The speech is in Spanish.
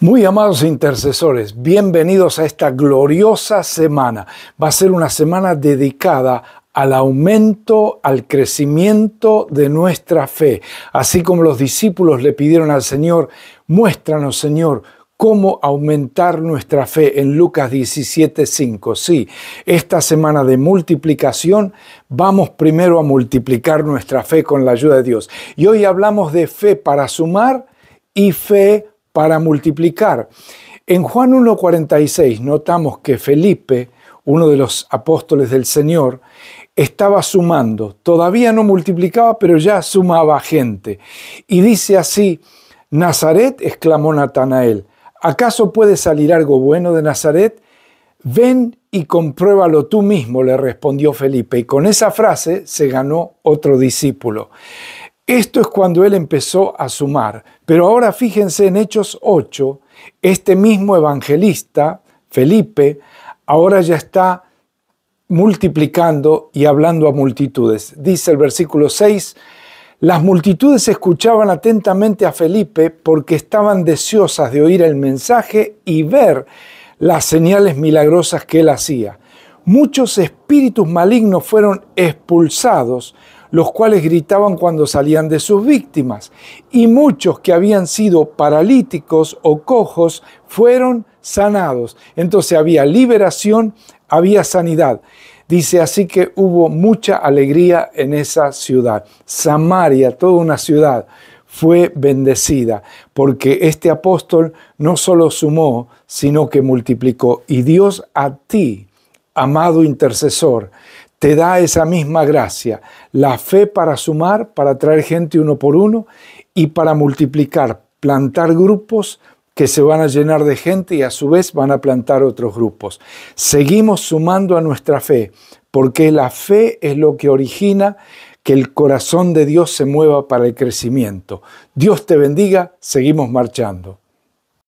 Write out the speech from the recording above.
Muy amados intercesores, bienvenidos a esta gloriosa semana. Va a ser una semana dedicada al aumento, al crecimiento de nuestra fe. Así como los discípulos le pidieron al Señor, muéstranos Señor, cómo aumentar nuestra fe en Lucas 17:5. Sí, esta semana de multiplicación vamos primero a multiplicar nuestra fe con la ayuda de Dios. Y hoy hablamos de fe para sumar y fe para para multiplicar. En Juan 1.46 notamos que Felipe, uno de los apóstoles del Señor, estaba sumando. Todavía no multiplicaba, pero ya sumaba gente. Y dice así, Nazaret, exclamó Natanael, ¿acaso puede salir algo bueno de Nazaret? Ven y compruébalo tú mismo, le respondió Felipe. Y con esa frase se ganó otro discípulo. Esto es cuando él empezó a sumar. Pero ahora fíjense en Hechos 8, este mismo evangelista, Felipe, ahora ya está multiplicando y hablando a multitudes. Dice el versículo 6, las multitudes escuchaban atentamente a Felipe porque estaban deseosas de oír el mensaje y ver las señales milagrosas que él hacía. Muchos espíritus malignos fueron expulsados los cuales gritaban cuando salían de sus víctimas, y muchos que habían sido paralíticos o cojos fueron sanados. Entonces había liberación, había sanidad. Dice así que hubo mucha alegría en esa ciudad. Samaria, toda una ciudad, fue bendecida, porque este apóstol no solo sumó, sino que multiplicó. Y Dios a ti, amado intercesor, te da esa misma gracia, la fe para sumar, para traer gente uno por uno y para multiplicar, plantar grupos que se van a llenar de gente y a su vez van a plantar otros grupos. Seguimos sumando a nuestra fe, porque la fe es lo que origina que el corazón de Dios se mueva para el crecimiento. Dios te bendiga, seguimos marchando.